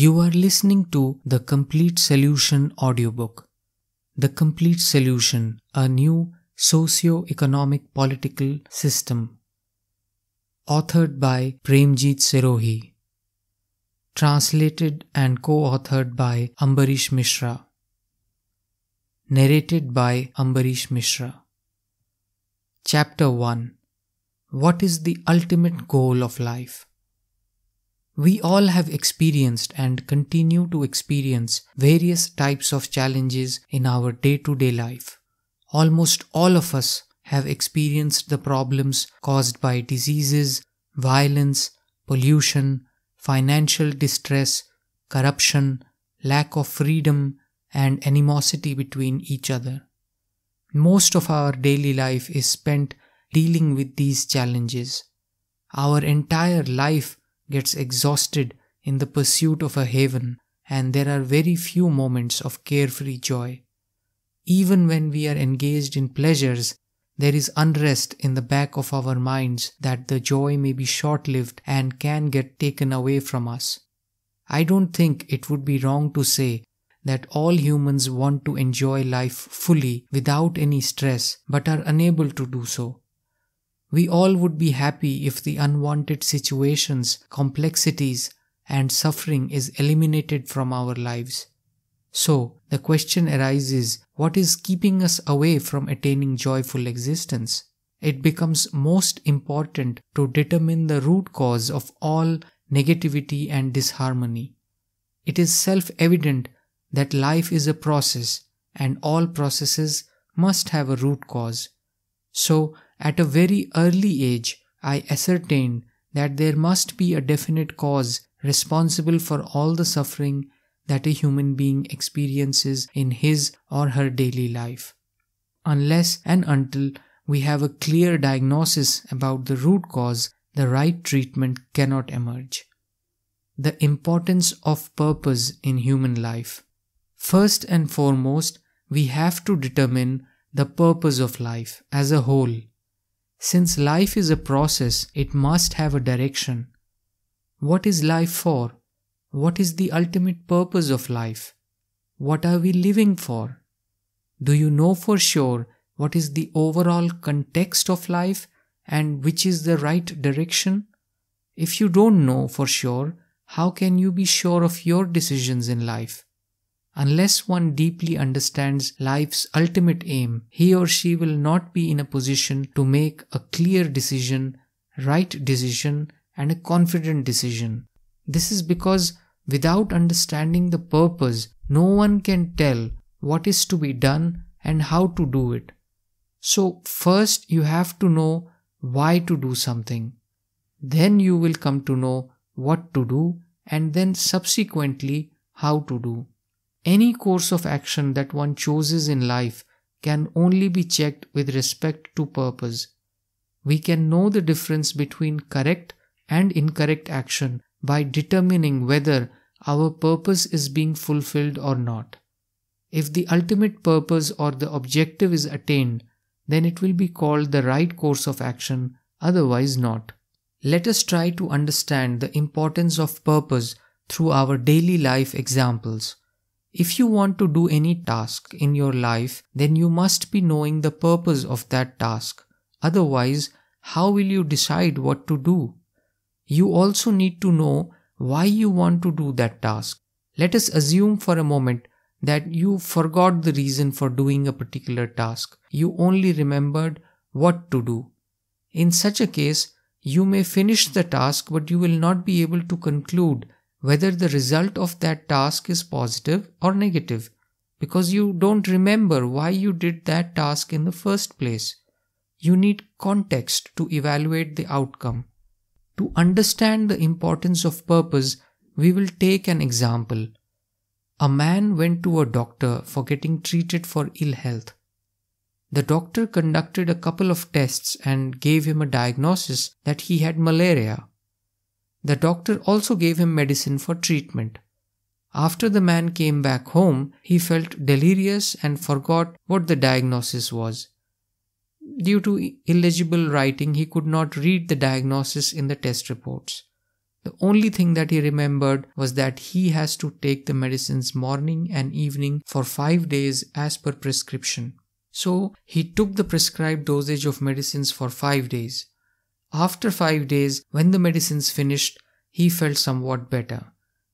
You are listening to The Complete Solution audiobook. The Complete Solution, a new socio-economic political system. Authored by Premjit Sirohi. Translated and co-authored by Ambarish Mishra. Narrated by Ambarish Mishra. Chapter 1 What is the ultimate goal of life? We all have experienced and continue to experience various types of challenges in our day to day life. Almost all of us have experienced the problems caused by diseases, violence, pollution, financial distress, corruption, lack of freedom, and animosity between each other. Most of our daily life is spent dealing with these challenges. Our entire life gets exhausted in the pursuit of a haven, and there are very few moments of carefree joy. Even when we are engaged in pleasures, there is unrest in the back of our minds that the joy may be short lived and can get taken away from us. I don't think it would be wrong to say that all humans want to enjoy life fully without any stress but are unable to do so. We all would be happy if the unwanted situations, complexities, and suffering is eliminated from our lives. So, the question arises what is keeping us away from attaining joyful existence? It becomes most important to determine the root cause of all negativity and disharmony. It is self evident that life is a process and all processes must have a root cause. So, at a very early age, I ascertained that there must be a definite cause responsible for all the suffering that a human being experiences in his or her daily life. Unless and until we have a clear diagnosis about the root cause, the right treatment cannot emerge. The importance of purpose in human life. First and foremost, we have to determine the purpose of life as a whole since life is a process, it must have a direction. What is life for? What is the ultimate purpose of life? What are we living for? Do you know for sure what is the overall context of life and which is the right direction? If you don't know for sure, how can you be sure of your decisions in life? Unless one deeply understands life's ultimate aim, he or she will not be in a position to make a clear decision, right decision, and a confident decision. This is because without understanding the purpose, no one can tell what is to be done and how to do it. So, first you have to know why to do something. Then you will come to know what to do and then subsequently how to do. Any course of action that one chooses in life can only be checked with respect to purpose. We can know the difference between correct and incorrect action by determining whether our purpose is being fulfilled or not. If the ultimate purpose or the objective is attained, then it will be called the right course of action, otherwise, not. Let us try to understand the importance of purpose through our daily life examples. If you want to do any task in your life, then you must be knowing the purpose of that task. Otherwise, how will you decide what to do? You also need to know why you want to do that task. Let us assume for a moment that you forgot the reason for doing a particular task. You only remembered what to do. In such a case, you may finish the task but you will not be able to conclude whether the result of that task is positive or negative because you don't remember why you did that task in the first place. You need context to evaluate the outcome. To understand the importance of purpose, we will take an example. A man went to a doctor for getting treated for ill health. The doctor conducted a couple of tests and gave him a diagnosis that he had malaria. The doctor also gave him medicine for treatment. After the man came back home, he felt delirious and forgot what the diagnosis was. Due to illegible writing, he could not read the diagnosis in the test reports. The only thing that he remembered was that he has to take the medicines morning and evening for five days as per prescription. So he took the prescribed dosage of medicines for five days. After five days, when the medicines finished, he felt somewhat better.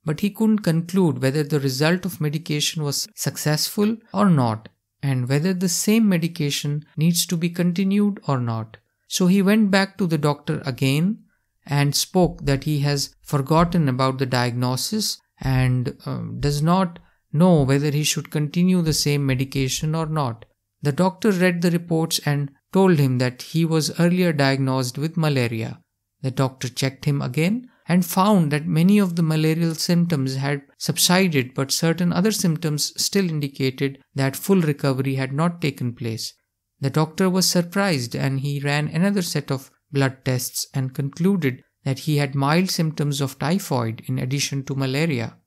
But he couldn't conclude whether the result of medication was successful or not, and whether the same medication needs to be continued or not. So he went back to the doctor again and spoke that he has forgotten about the diagnosis and um, does not know whether he should continue the same medication or not. The doctor read the reports and told him that he was earlier diagnosed with malaria. The doctor checked him again and found that many of the malarial symptoms had subsided, but certain other symptoms still indicated that full recovery had not taken place. The doctor was surprised and he ran another set of blood tests and concluded that he had mild symptoms of typhoid in addition to malaria.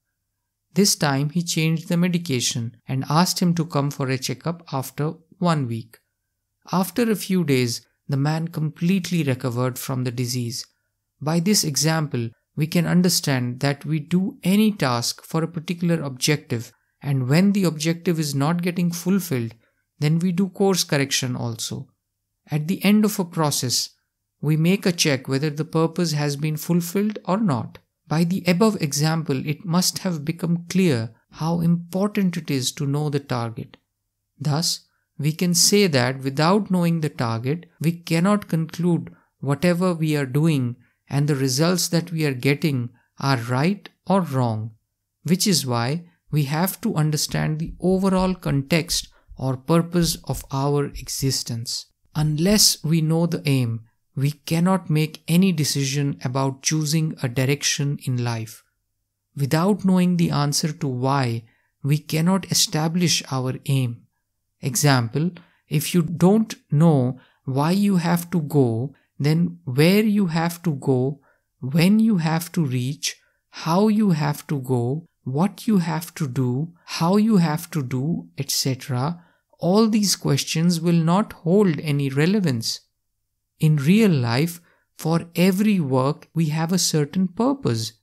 This time he changed the medication and asked him to come for a checkup after one week. After a few days, the man completely recovered from the disease. By this example, we can understand that we do any task for a particular objective, and when the objective is not getting fulfilled, then we do course correction also. At the end of a process, we make a check whether the purpose has been fulfilled or not. By the above example, it must have become clear how important it is to know the target. Thus, we can say that without knowing the target, we cannot conclude whatever we are doing and the results that we are getting are right or wrong, which is why we have to understand the overall context or purpose of our existence. Unless we know the aim, we cannot make any decision about choosing a direction in life. Without knowing the answer to why, we cannot establish our aim. Example, if you don't know why you have to go, then where you have to go, when you have to reach, how you have to go, what you have to do, how you have to do, etc., all these questions will not hold any relevance. In real life, for every work, we have a certain purpose.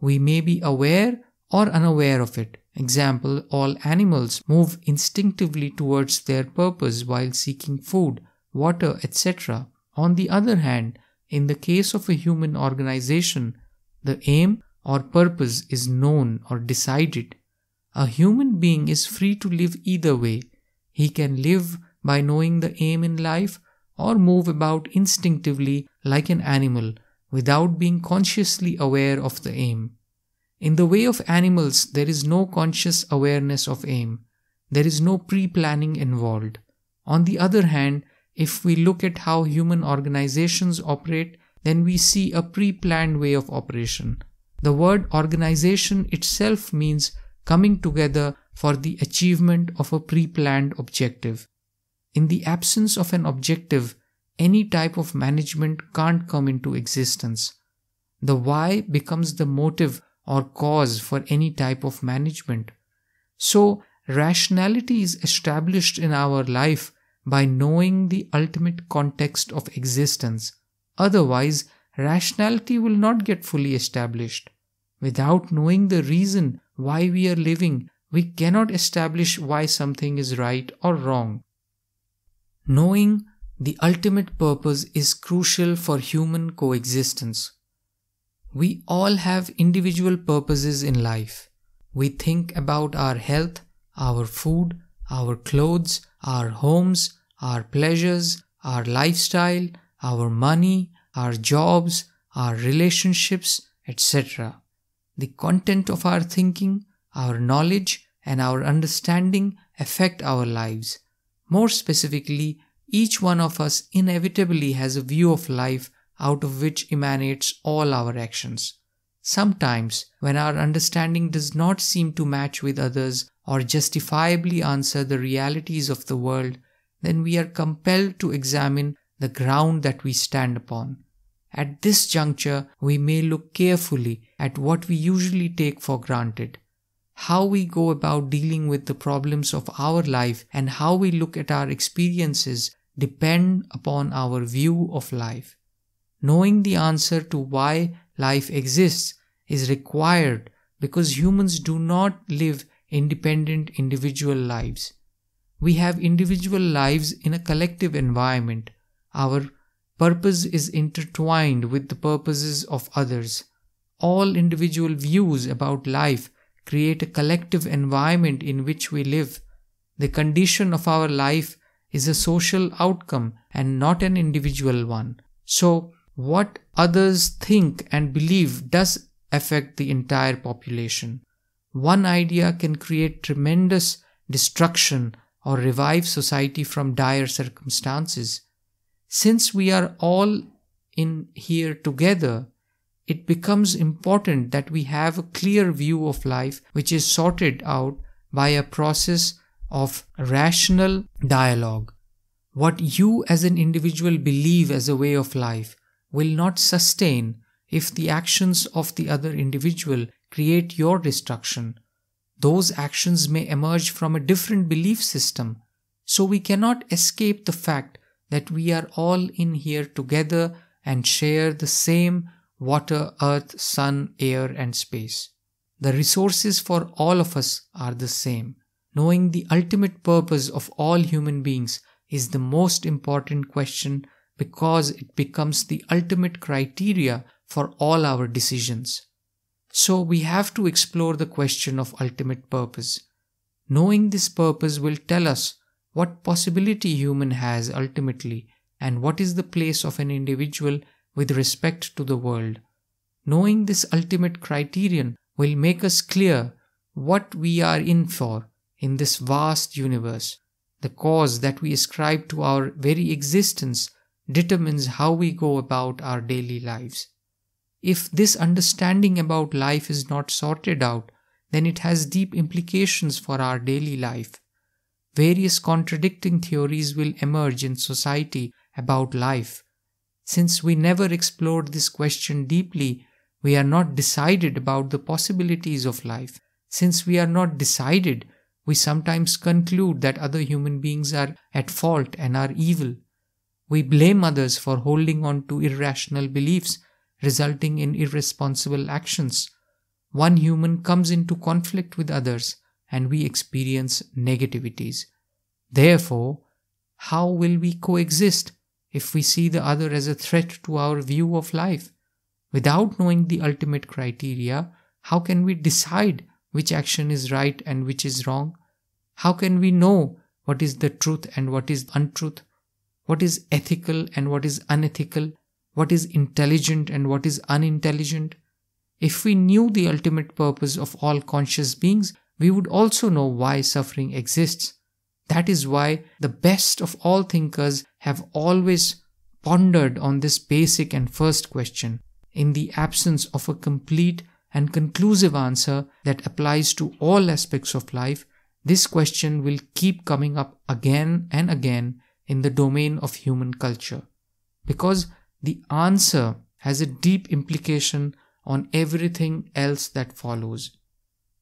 We may be aware or unaware of it. Example, all animals move instinctively towards their purpose while seeking food, water, etc. On the other hand, in the case of a human organization, the aim or purpose is known or decided. A human being is free to live either way. He can live by knowing the aim in life or move about instinctively like an animal without being consciously aware of the aim. In the way of animals, there is no conscious awareness of aim. There is no pre planning involved. On the other hand, if we look at how human organizations operate, then we see a pre planned way of operation. The word organization itself means coming together for the achievement of a pre planned objective. In the absence of an objective, any type of management can't come into existence. The why becomes the motive or cause for any type of management. So, rationality is established in our life by knowing the ultimate context of existence. Otherwise, rationality will not get fully established. Without knowing the reason why we are living, we cannot establish why something is right or wrong. Knowing the ultimate purpose is crucial for human coexistence. We all have individual purposes in life. We think about our health, our food, our clothes, our homes, our pleasures, our lifestyle, our money, our jobs, our relationships, etc. The content of our thinking, our knowledge, and our understanding affect our lives. More specifically, each one of us inevitably has a view of life out of which emanates all our actions. Sometimes, when our understanding does not seem to match with others or justifiably answer the realities of the world, then we are compelled to examine the ground that we stand upon. At this juncture, we may look carefully at what we usually take for granted, how we go about dealing with the problems of our life and how we look at our experiences depend upon our view of life knowing the answer to why life exists is required because humans do not live independent individual lives. We have individual lives in a collective environment. Our purpose is intertwined with the purposes of others. All individual views about life create a collective environment in which we live. The condition of our life is a social outcome and not an individual one. So, what others think and believe does affect the entire population. One idea can create tremendous destruction or revive society from dire circumstances. Since we are all in here together, it becomes important that we have a clear view of life which is sorted out by a process of rational dialogue. What you as an individual believe as a way of life, will not sustain if the actions of the other individual create your destruction. Those actions may emerge from a different belief system, so we cannot escape the fact that we are all in here together and share the same water, earth, sun, air, and space. The resources for all of us are the same. Knowing the ultimate purpose of all human beings is the most important question because it becomes the ultimate criteria for all our decisions. So we have to explore the question of ultimate purpose. Knowing this purpose will tell us what possibility human has ultimately and what is the place of an individual with respect to the world. Knowing this ultimate criterion will make us clear what we are in for in this vast universe. The cause that we ascribe to our very existence determines how we go about our daily lives. If this understanding about life is not sorted out, then it has deep implications for our daily life. Various contradicting theories will emerge in society about life. Since we never explored this question deeply, we are not decided about the possibilities of life. Since we are not decided, we sometimes conclude that other human beings are at fault and are evil. We blame others for holding on to irrational beliefs, resulting in irresponsible actions. One human comes into conflict with others and we experience negativities. Therefore, how will we coexist if we see the other as a threat to our view of life? Without knowing the ultimate criteria, how can we decide which action is right and which is wrong? How can we know what is the truth and what is untruth? what is ethical and what is unethical, what is intelligent and what is unintelligent. If we knew the ultimate purpose of all conscious beings, we would also know why suffering exists. That is why the best of all thinkers have always pondered on this basic and first question. In the absence of a complete and conclusive answer that applies to all aspects of life, this question will keep coming up again and again in the domain of human culture because the answer has a deep implication on everything else that follows.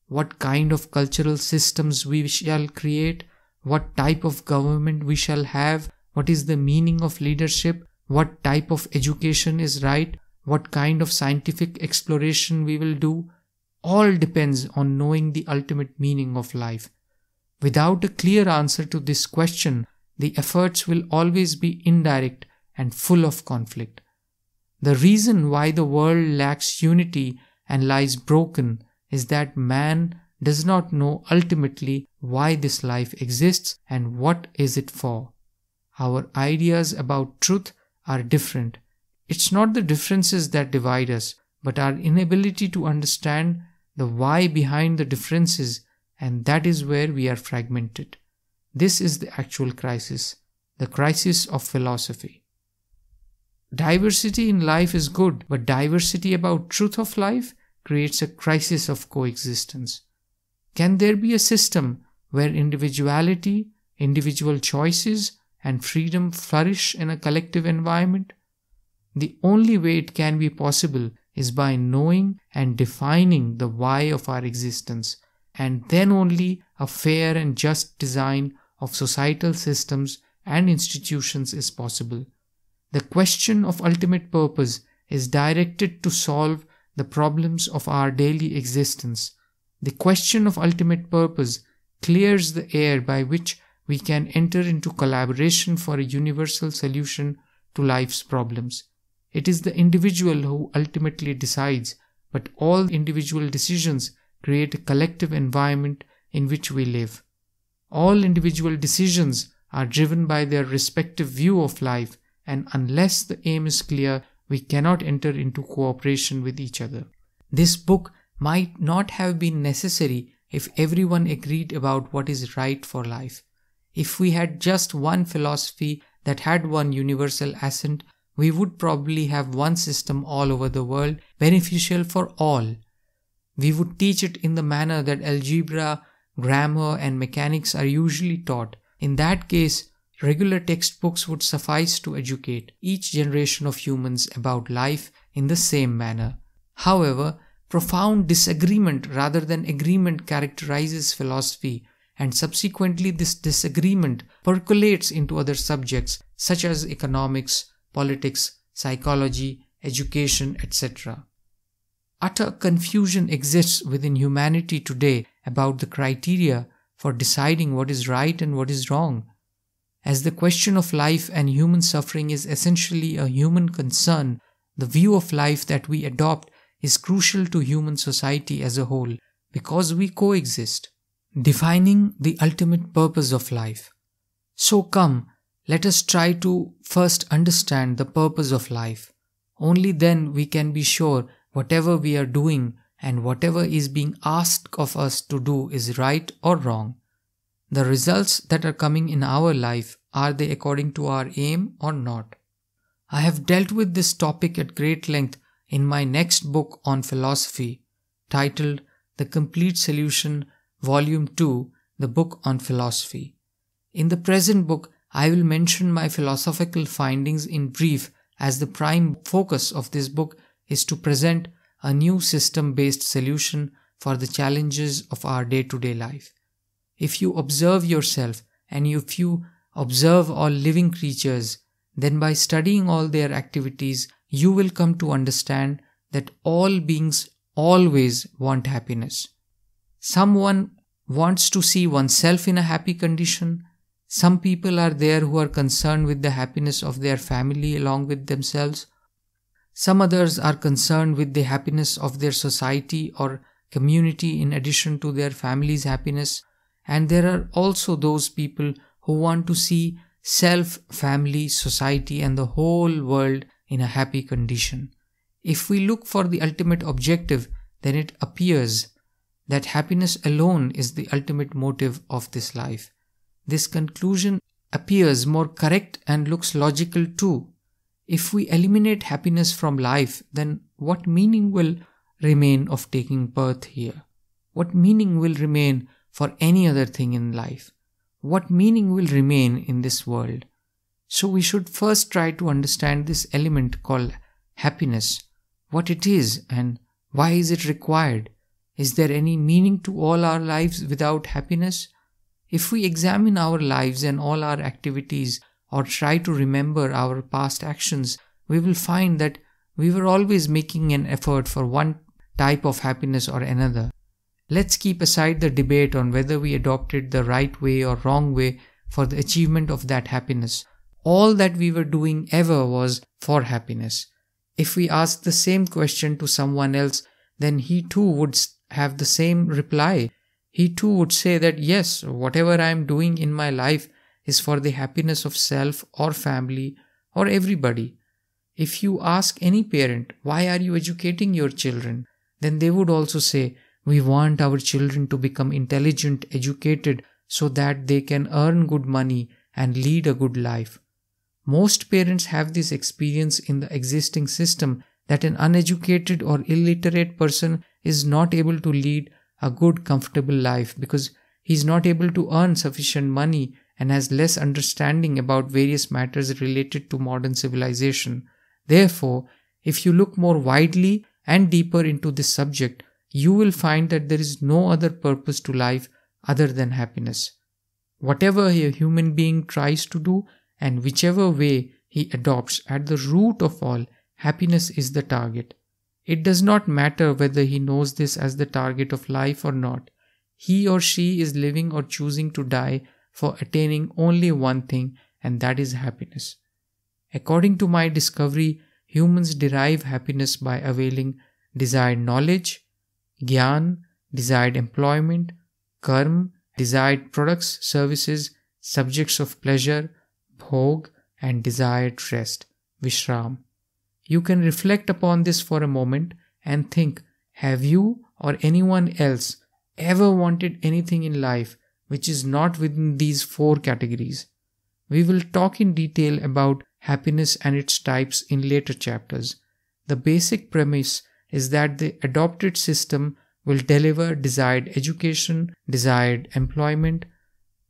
What kind of cultural systems we shall create, what type of government we shall have, what is the meaning of leadership, what type of education is right, what kind of scientific exploration we will do, all depends on knowing the ultimate meaning of life. Without a clear answer to this question, the efforts will always be indirect and full of conflict. The reason why the world lacks unity and lies broken is that man does not know ultimately why this life exists and what is it for. Our ideas about truth are different. It's not the differences that divide us, but our inability to understand the why behind the differences, and that is where we are fragmented. This is the actual crisis, the crisis of philosophy. Diversity in life is good, but diversity about truth of life creates a crisis of coexistence. Can there be a system where individuality, individual choices, and freedom flourish in a collective environment? The only way it can be possible is by knowing and defining the why of our existence, and then only a fair and just design of societal systems and institutions is possible. The question of ultimate purpose is directed to solve the problems of our daily existence. The question of ultimate purpose clears the air by which we can enter into collaboration for a universal solution to life's problems. It is the individual who ultimately decides, but all individual decisions create a collective environment in which we live. All individual decisions are driven by their respective view of life, and unless the aim is clear, we cannot enter into cooperation with each other. This book might not have been necessary if everyone agreed about what is right for life. If we had just one philosophy that had one universal assent, we would probably have one system all over the world beneficial for all. We would teach it in the manner that algebra grammar, and mechanics are usually taught. In that case, regular textbooks would suffice to educate each generation of humans about life in the same manner. However, profound disagreement rather than agreement characterizes philosophy, and subsequently, this disagreement percolates into other subjects such as economics, politics, psychology, education, etc. Utter confusion exists within humanity today about the criteria for deciding what is right and what is wrong. As the question of life and human suffering is essentially a human concern, the view of life that we adopt is crucial to human society as a whole because we coexist. Defining the ultimate purpose of life. So come, let us try to first understand the purpose of life. Only then we can be sure whatever we are doing and whatever is being asked of us to do is right or wrong. The results that are coming in our life, are they according to our aim or not? I have dealt with this topic at great length in my next book on philosophy, titled The Complete Solution, Volume 2, The Book on Philosophy. In the present book, I will mention my philosophical findings in brief as the prime focus of this book is to present a new system based solution for the challenges of our day to day life. If you observe yourself and if you observe all living creatures, then by studying all their activities, you will come to understand that all beings always want happiness. Someone wants to see oneself in a happy condition. Some people are there who are concerned with the happiness of their family along with themselves. Some others are concerned with the happiness of their society or community in addition to their family's happiness. And there are also those people who want to see self, family, society, and the whole world in a happy condition. If we look for the ultimate objective, then it appears that happiness alone is the ultimate motive of this life. This conclusion appears more correct and looks logical too, if we eliminate happiness from life, then what meaning will remain of taking birth here? What meaning will remain for any other thing in life? What meaning will remain in this world? So we should first try to understand this element called happiness, what it is and why is it required? Is there any meaning to all our lives without happiness? If we examine our lives and all our activities or try to remember our past actions, we will find that we were always making an effort for one type of happiness or another. Let's keep aside the debate on whether we adopted the right way or wrong way for the achievement of that happiness. All that we were doing ever was for happiness. If we asked the same question to someone else, then he too would have the same reply. He too would say that yes, whatever I am doing in my life is for the happiness of self or family or everybody. If you ask any parent, why are you educating your children? Then they would also say, we want our children to become intelligent, educated, so that they can earn good money and lead a good life. Most parents have this experience in the existing system that an uneducated or illiterate person is not able to lead a good, comfortable life because he is not able to earn sufficient money and has less understanding about various matters related to modern civilization. Therefore, if you look more widely and deeper into this subject, you will find that there is no other purpose to life other than happiness. Whatever a human being tries to do and whichever way he adopts, at the root of all, happiness is the target. It does not matter whether he knows this as the target of life or not. He or she is living or choosing to die for attaining only one thing, and that is happiness. According to my discovery, humans derive happiness by availing desired knowledge, gyan, desired employment, karm; desired products, services, subjects of pleasure, bhog, and desired rest, vishram. You can reflect upon this for a moment and think have you or anyone else ever wanted anything in life which is not within these four categories. We will talk in detail about happiness and its types in later chapters. The basic premise is that the adopted system will deliver desired education, desired employment,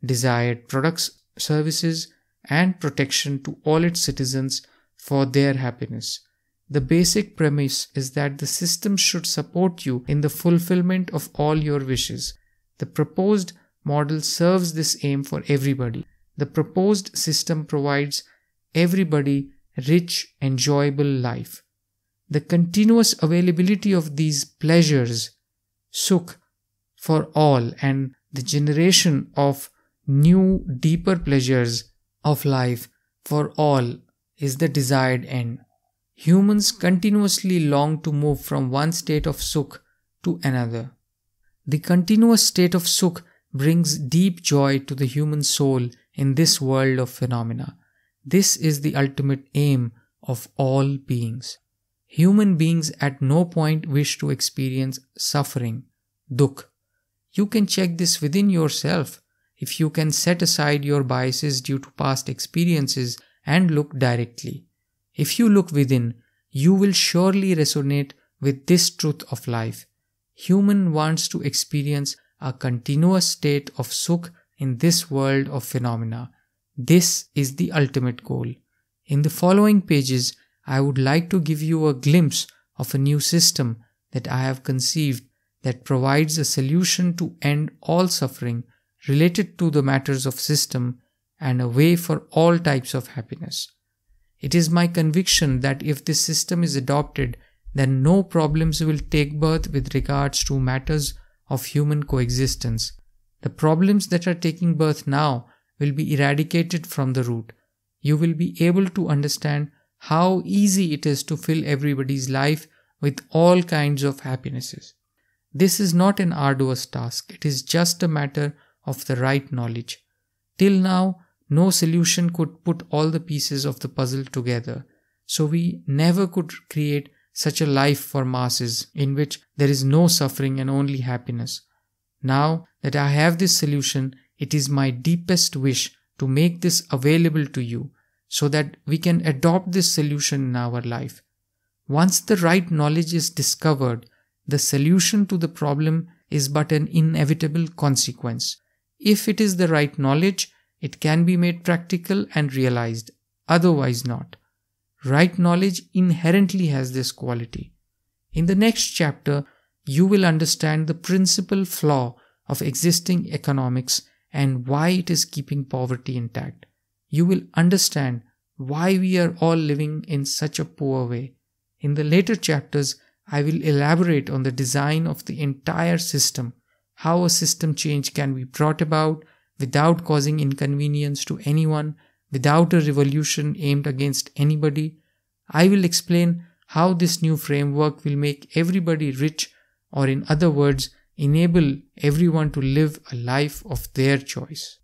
desired products, services, and protection to all its citizens for their happiness. The basic premise is that the system should support you in the fulfillment of all your wishes. The proposed model serves this aim for everybody. The proposed system provides everybody rich, enjoyable life. The continuous availability of these pleasures, sukh, for all and the generation of new, deeper pleasures of life for all is the desired end. Humans continuously long to move from one state of sukh to another. The continuous state of sukh brings deep joy to the human soul in this world of phenomena. This is the ultimate aim of all beings. Human beings at no point wish to experience suffering, dukkha. You can check this within yourself if you can set aside your biases due to past experiences and look directly. If you look within, you will surely resonate with this truth of life. Human wants to experience a continuous state of sukh in this world of phenomena. This is the ultimate goal. In the following pages, I would like to give you a glimpse of a new system that I have conceived that provides a solution to end all suffering related to the matters of system and a way for all types of happiness. It is my conviction that if this system is adopted, then no problems will take birth with regards to matters of human coexistence. The problems that are taking birth now will be eradicated from the root. You will be able to understand how easy it is to fill everybody's life with all kinds of happinesses. This is not an arduous task, it is just a matter of the right knowledge. Till now, no solution could put all the pieces of the puzzle together, so we never could create such a life for masses in which there is no suffering and only happiness. Now that I have this solution, it is my deepest wish to make this available to you so that we can adopt this solution in our life. Once the right knowledge is discovered, the solution to the problem is but an inevitable consequence. If it is the right knowledge, it can be made practical and realized, otherwise not. Right knowledge inherently has this quality. In the next chapter, you will understand the principal flaw of existing economics and why it is keeping poverty intact. You will understand why we are all living in such a poor way. In the later chapters, I will elaborate on the design of the entire system, how a system change can be brought about without causing inconvenience to anyone, without a revolution aimed against anybody, I will explain how this new framework will make everybody rich, or in other words, enable everyone to live a life of their choice.